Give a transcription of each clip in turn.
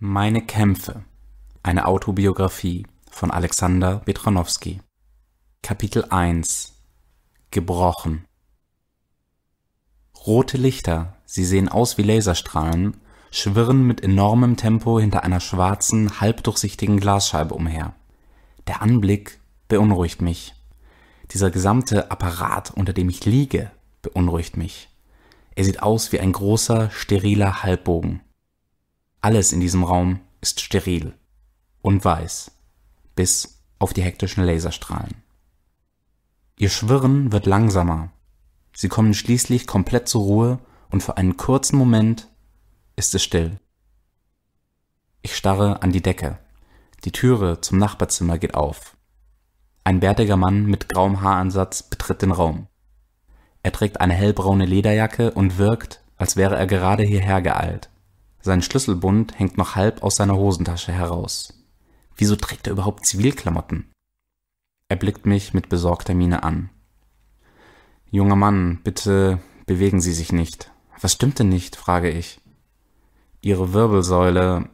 Meine Kämpfe. Eine Autobiografie von Alexander Petronowski. Kapitel 1 Gebrochen. Rote Lichter, sie sehen aus wie Laserstrahlen, schwirren mit enormem Tempo hinter einer schwarzen, halbdurchsichtigen Glasscheibe umher. Der Anblick beunruhigt mich. Dieser gesamte Apparat, unter dem ich liege, beunruhigt mich. Er sieht aus wie ein großer, steriler Halbbogen. Alles in diesem Raum ist steril und weiß, bis auf die hektischen Laserstrahlen. Ihr Schwirren wird langsamer. Sie kommen schließlich komplett zur Ruhe und für einen kurzen Moment ist es still. Ich starre an die Decke. Die Türe zum Nachbarzimmer geht auf. Ein bärtiger Mann mit grauem Haaransatz betritt den Raum. Er trägt eine hellbraune Lederjacke und wirkt, als wäre er gerade hierher geeilt. Sein Schlüsselbund hängt noch halb aus seiner Hosentasche heraus. Wieso trägt er überhaupt Zivilklamotten? Er blickt mich mit besorgter Miene an. Junger Mann, bitte bewegen Sie sich nicht. Was stimmt denn nicht? frage ich. Ihre Wirbelsäule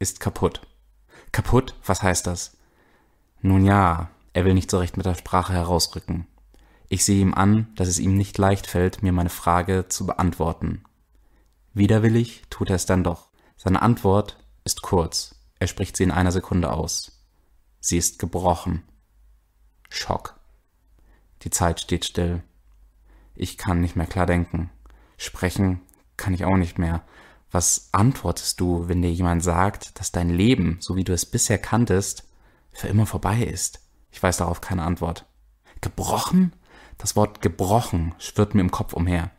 ist kaputt. Kaputt? Was heißt das? Nun ja, er will nicht so recht mit der Sprache herausrücken. Ich sehe ihm an, dass es ihm nicht leicht fällt, mir meine Frage zu beantworten. Widerwillig tut er es dann doch. Seine Antwort ist kurz. Er spricht sie in einer Sekunde aus. Sie ist gebrochen. Schock. Die Zeit steht still. Ich kann nicht mehr klar denken. Sprechen kann ich auch nicht mehr. Was antwortest du, wenn dir jemand sagt, dass dein Leben, so wie du es bisher kanntest, für immer vorbei ist? Ich weiß darauf keine Antwort. Gebrochen? Das Wort gebrochen schwirrt mir im Kopf umher.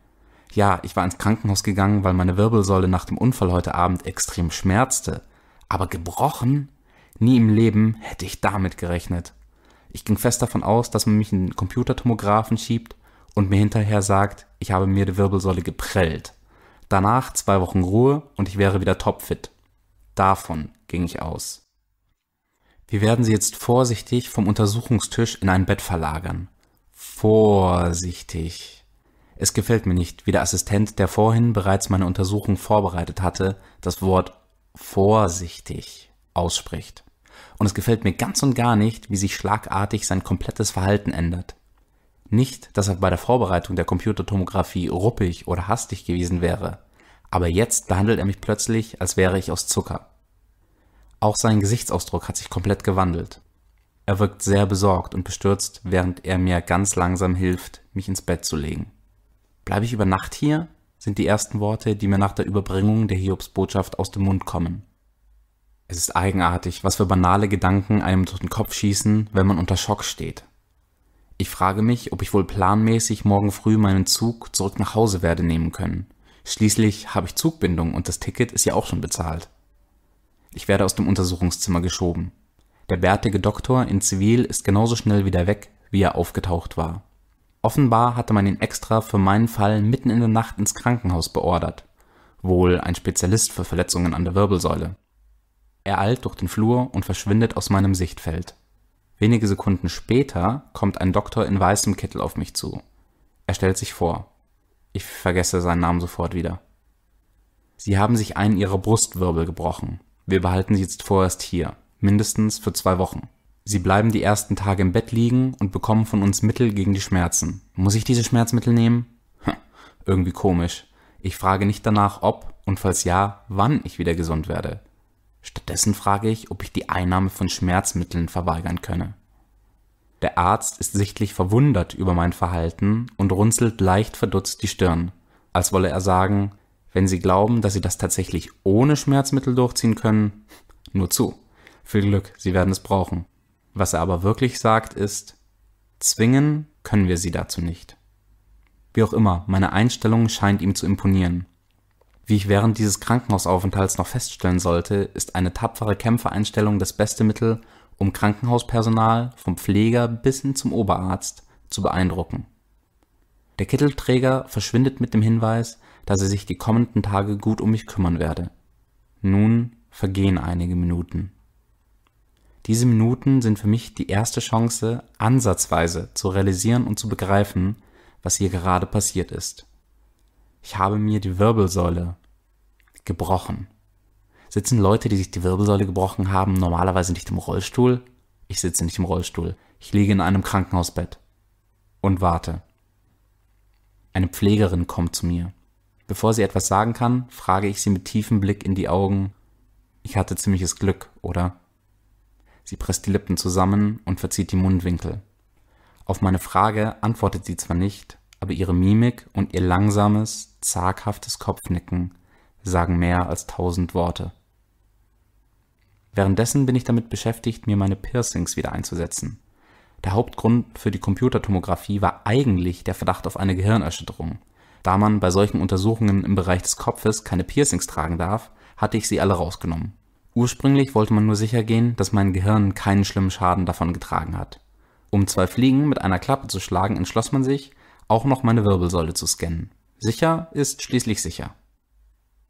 Ja, ich war ins Krankenhaus gegangen, weil meine Wirbelsäule nach dem Unfall heute Abend extrem schmerzte. Aber gebrochen? Nie im Leben hätte ich damit gerechnet. Ich ging fest davon aus, dass man mich in den Computertomographen schiebt und mir hinterher sagt, ich habe mir die Wirbelsäule geprellt. Danach zwei Wochen Ruhe und ich wäre wieder topfit. Davon ging ich aus. Wir werden sie jetzt vorsichtig vom Untersuchungstisch in ein Bett verlagern. Vorsichtig. Es gefällt mir nicht, wie der Assistent, der vorhin bereits meine Untersuchung vorbereitet hatte, das Wort vorsichtig ausspricht. Und es gefällt mir ganz und gar nicht, wie sich schlagartig sein komplettes Verhalten ändert. Nicht, dass er bei der Vorbereitung der Computertomographie ruppig oder hastig gewesen wäre, aber jetzt behandelt er mich plötzlich, als wäre ich aus Zucker. Auch sein Gesichtsausdruck hat sich komplett gewandelt. Er wirkt sehr besorgt und bestürzt, während er mir ganz langsam hilft, mich ins Bett zu legen. Bleibe ich über Nacht hier? sind die ersten Worte, die mir nach der Überbringung der Hiobsbotschaft aus dem Mund kommen. Es ist eigenartig, was für banale Gedanken einem durch den Kopf schießen, wenn man unter Schock steht. Ich frage mich, ob ich wohl planmäßig morgen früh meinen Zug zurück nach Hause werde nehmen können. Schließlich habe ich Zugbindung und das Ticket ist ja auch schon bezahlt. Ich werde aus dem Untersuchungszimmer geschoben. Der bärtige Doktor in Zivil ist genauso schnell wieder weg, wie er aufgetaucht war. Offenbar hatte man ihn extra für meinen Fall mitten in der Nacht ins Krankenhaus beordert. Wohl ein Spezialist für Verletzungen an der Wirbelsäule. Er eilt durch den Flur und verschwindet aus meinem Sichtfeld. Wenige Sekunden später kommt ein Doktor in weißem Kittel auf mich zu. Er stellt sich vor. Ich vergesse seinen Namen sofort wieder. Sie haben sich einen ihrer Brustwirbel gebrochen. Wir behalten sie jetzt vorerst hier, mindestens für zwei Wochen. Sie bleiben die ersten Tage im Bett liegen und bekommen von uns Mittel gegen die Schmerzen. Muss ich diese Schmerzmittel nehmen? Hm, irgendwie komisch. Ich frage nicht danach, ob und falls ja, wann ich wieder gesund werde. Stattdessen frage ich, ob ich die Einnahme von Schmerzmitteln verweigern könne. Der Arzt ist sichtlich verwundert über mein Verhalten und runzelt leicht verdutzt die Stirn, als wolle er sagen, wenn Sie glauben, dass Sie das tatsächlich ohne Schmerzmittel durchziehen können, nur zu. Viel Glück, Sie werden es brauchen. Was er aber wirklich sagt, ist, zwingen können wir sie dazu nicht. Wie auch immer, meine Einstellung scheint ihm zu imponieren. Wie ich während dieses Krankenhausaufenthalts noch feststellen sollte, ist eine tapfere Kämpfereinstellung das beste Mittel, um Krankenhauspersonal vom Pfleger bis hin zum Oberarzt zu beeindrucken. Der Kittelträger verschwindet mit dem Hinweis, dass er sich die kommenden Tage gut um mich kümmern werde. Nun vergehen einige Minuten. Diese Minuten sind für mich die erste Chance, ansatzweise zu realisieren und zu begreifen, was hier gerade passiert ist. Ich habe mir die Wirbelsäule gebrochen. Sitzen Leute, die sich die Wirbelsäule gebrochen haben, normalerweise nicht im Rollstuhl? Ich sitze nicht im Rollstuhl. Ich liege in einem Krankenhausbett und warte. Eine Pflegerin kommt zu mir. Bevor sie etwas sagen kann, frage ich sie mit tiefem Blick in die Augen. Ich hatte ziemliches Glück, oder? Sie presst die Lippen zusammen und verzieht die Mundwinkel. Auf meine Frage antwortet sie zwar nicht, aber ihre Mimik und ihr langsames, zaghaftes Kopfnicken sagen mehr als tausend Worte. Währenddessen bin ich damit beschäftigt, mir meine Piercings wieder einzusetzen. Der Hauptgrund für die Computertomographie war eigentlich der Verdacht auf eine Gehirnerschütterung. Da man bei solchen Untersuchungen im Bereich des Kopfes keine Piercings tragen darf, hatte ich sie alle rausgenommen. Ursprünglich wollte man nur sicher gehen, dass mein Gehirn keinen schlimmen Schaden davon getragen hat. Um zwei Fliegen mit einer Klappe zu schlagen, entschloss man sich, auch noch meine Wirbelsäule zu scannen. Sicher ist schließlich sicher.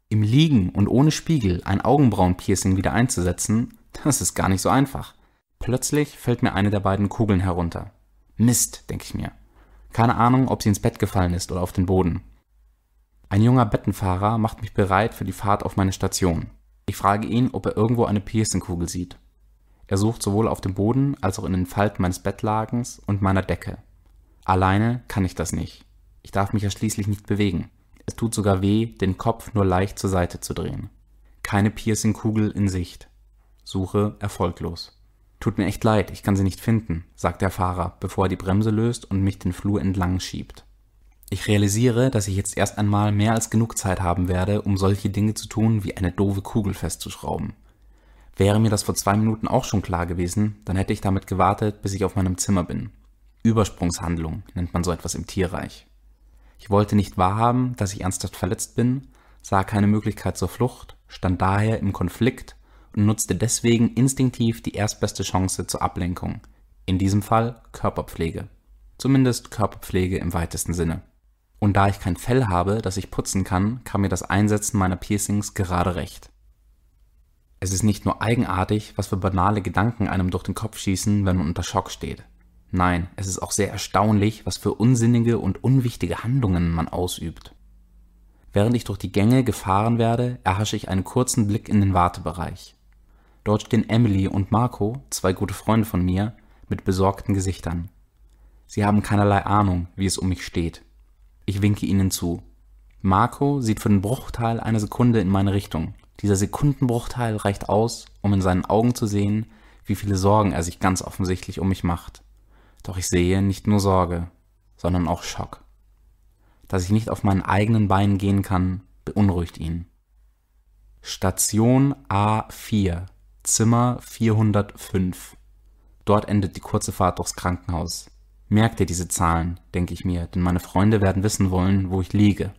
Im Liegen und ohne Spiegel ein Augenbrauenpiercing wieder einzusetzen, das ist gar nicht so einfach. Plötzlich fällt mir eine der beiden Kugeln herunter. Mist, denke ich mir. Keine Ahnung, ob sie ins Bett gefallen ist oder auf den Boden. Ein junger Bettenfahrer macht mich bereit für die Fahrt auf meine Station. Ich frage ihn, ob er irgendwo eine Piercingkugel sieht. Er sucht sowohl auf dem Boden als auch in den Falten meines Bettlagens und meiner Decke. Alleine kann ich das nicht. Ich darf mich ja schließlich nicht bewegen. Es tut sogar weh, den Kopf nur leicht zur Seite zu drehen. Keine Piercingkugel in Sicht. Suche erfolglos. Tut mir echt leid, ich kann sie nicht finden, sagt der Fahrer, bevor er die Bremse löst und mich den Flur entlang schiebt. Ich realisiere, dass ich jetzt erst einmal mehr als genug Zeit haben werde, um solche Dinge zu tun, wie eine doofe Kugel festzuschrauben. Wäre mir das vor zwei Minuten auch schon klar gewesen, dann hätte ich damit gewartet, bis ich auf meinem Zimmer bin. Übersprungshandlung nennt man so etwas im Tierreich. Ich wollte nicht wahrhaben, dass ich ernsthaft verletzt bin, sah keine Möglichkeit zur Flucht, stand daher im Konflikt und nutzte deswegen instinktiv die erstbeste Chance zur Ablenkung. In diesem Fall Körperpflege. Zumindest Körperpflege im weitesten Sinne und da ich kein Fell habe, das ich putzen kann, kam mir das Einsetzen meiner Piercings gerade recht. Es ist nicht nur eigenartig, was für banale Gedanken einem durch den Kopf schießen, wenn man unter Schock steht. Nein, es ist auch sehr erstaunlich, was für unsinnige und unwichtige Handlungen man ausübt. Während ich durch die Gänge gefahren werde, erhasche ich einen kurzen Blick in den Wartebereich. Dort stehen Emily und Marco, zwei gute Freunde von mir, mit besorgten Gesichtern. Sie haben keinerlei Ahnung, wie es um mich steht. Ich winke ihnen zu. Marco sieht für den Bruchteil einer Sekunde in meine Richtung. Dieser Sekundenbruchteil reicht aus, um in seinen Augen zu sehen, wie viele Sorgen er sich ganz offensichtlich um mich macht. Doch ich sehe nicht nur Sorge, sondern auch Schock. Dass ich nicht auf meinen eigenen Beinen gehen kann, beunruhigt ihn. Station A4, Zimmer 405. Dort endet die kurze Fahrt durchs Krankenhaus. Merk dir diese Zahlen, denke ich mir, denn meine Freunde werden wissen wollen, wo ich liege.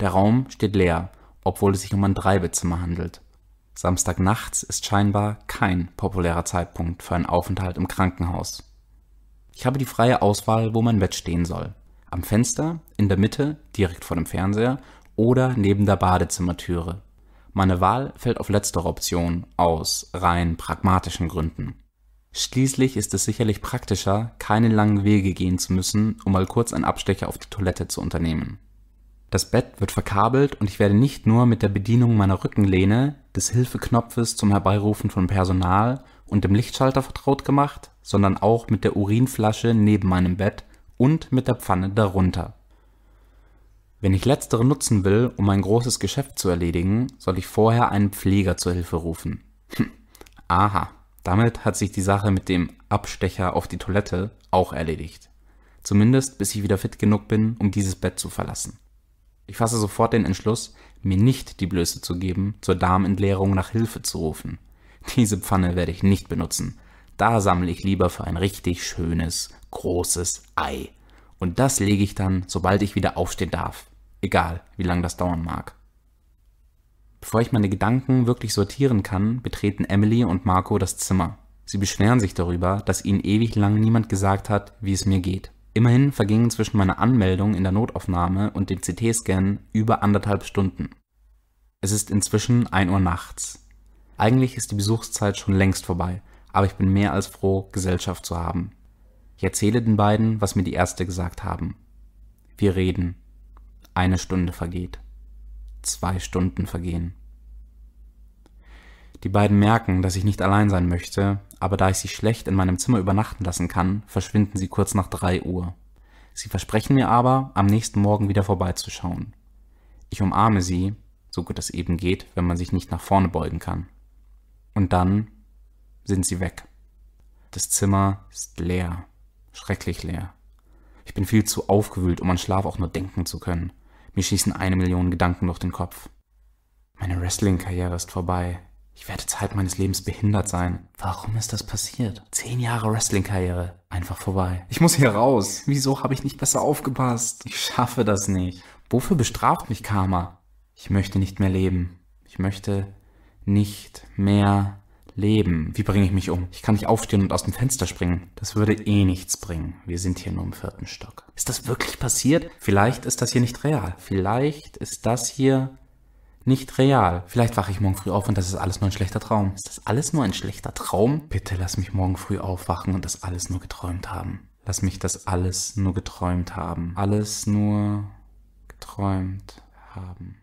Der Raum steht leer, obwohl es sich um ein Dreibezimmer handelt. Samstagnachts ist scheinbar kein populärer Zeitpunkt für einen Aufenthalt im Krankenhaus. Ich habe die freie Auswahl, wo mein Bett stehen soll. Am Fenster, in der Mitte, direkt vor dem Fernseher oder neben der Badezimmertüre. Meine Wahl fällt auf letztere Option aus rein pragmatischen Gründen. Schließlich ist es sicherlich praktischer, keine langen Wege gehen zu müssen, um mal kurz einen Abstecher auf die Toilette zu unternehmen. Das Bett wird verkabelt und ich werde nicht nur mit der Bedienung meiner Rückenlehne, des Hilfeknopfes zum Herbeirufen von Personal und dem Lichtschalter vertraut gemacht, sondern auch mit der Urinflasche neben meinem Bett und mit der Pfanne darunter. Wenn ich letztere nutzen will, um ein großes Geschäft zu erledigen, soll ich vorher einen Pfleger zur Hilfe rufen. Hm. Aha. Damit hat sich die Sache mit dem Abstecher auf die Toilette auch erledigt. Zumindest bis ich wieder fit genug bin, um dieses Bett zu verlassen. Ich fasse sofort den Entschluss, mir nicht die Blöße zu geben, zur Darmentleerung nach Hilfe zu rufen. Diese Pfanne werde ich nicht benutzen. Da sammle ich lieber für ein richtig schönes, großes Ei. Und das lege ich dann, sobald ich wieder aufstehen darf. Egal, wie lang das dauern mag. Bevor ich meine Gedanken wirklich sortieren kann, betreten Emily und Marco das Zimmer. Sie beschweren sich darüber, dass ihnen ewig lang niemand gesagt hat, wie es mir geht. Immerhin vergingen zwischen meiner Anmeldung in der Notaufnahme und dem CT-Scan über anderthalb Stunden. Es ist inzwischen 1 Uhr nachts. Eigentlich ist die Besuchszeit schon längst vorbei, aber ich bin mehr als froh, Gesellschaft zu haben. Ich erzähle den beiden, was mir die Ärzte gesagt haben. Wir reden. Eine Stunde vergeht. Zwei Stunden vergehen. Die beiden merken, dass ich nicht allein sein möchte, aber da ich sie schlecht in meinem Zimmer übernachten lassen kann, verschwinden sie kurz nach drei Uhr. Sie versprechen mir aber, am nächsten Morgen wieder vorbeizuschauen. Ich umarme sie, so gut es eben geht, wenn man sich nicht nach vorne beugen kann. Und dann sind sie weg. Das Zimmer ist leer, schrecklich leer. Ich bin viel zu aufgewühlt, um an Schlaf auch nur denken zu können. Mir schießen eine Million Gedanken durch den Kopf. Meine Wrestling-Karriere ist vorbei. Ich werde Zeit meines Lebens behindert sein. Warum ist das passiert? Zehn Jahre Wrestling-Karriere. Einfach vorbei. Ich muss hier raus. Wieso habe ich nicht besser aufgepasst? Ich schaffe das nicht. Wofür bestraft mich Karma? Ich möchte nicht mehr leben. Ich möchte nicht mehr Leben. Wie bringe ich mich um? Ich kann nicht aufstehen und aus dem Fenster springen. Das würde eh nichts bringen. Wir sind hier nur im vierten Stock. Ist das wirklich passiert? Vielleicht ist das hier nicht real. Vielleicht ist das hier nicht real. Vielleicht wache ich morgen früh auf und das ist alles nur ein schlechter Traum. Ist das alles nur ein schlechter Traum? Bitte lass mich morgen früh aufwachen und das alles nur geträumt haben. Lass mich das alles nur geträumt haben. Alles nur geträumt haben.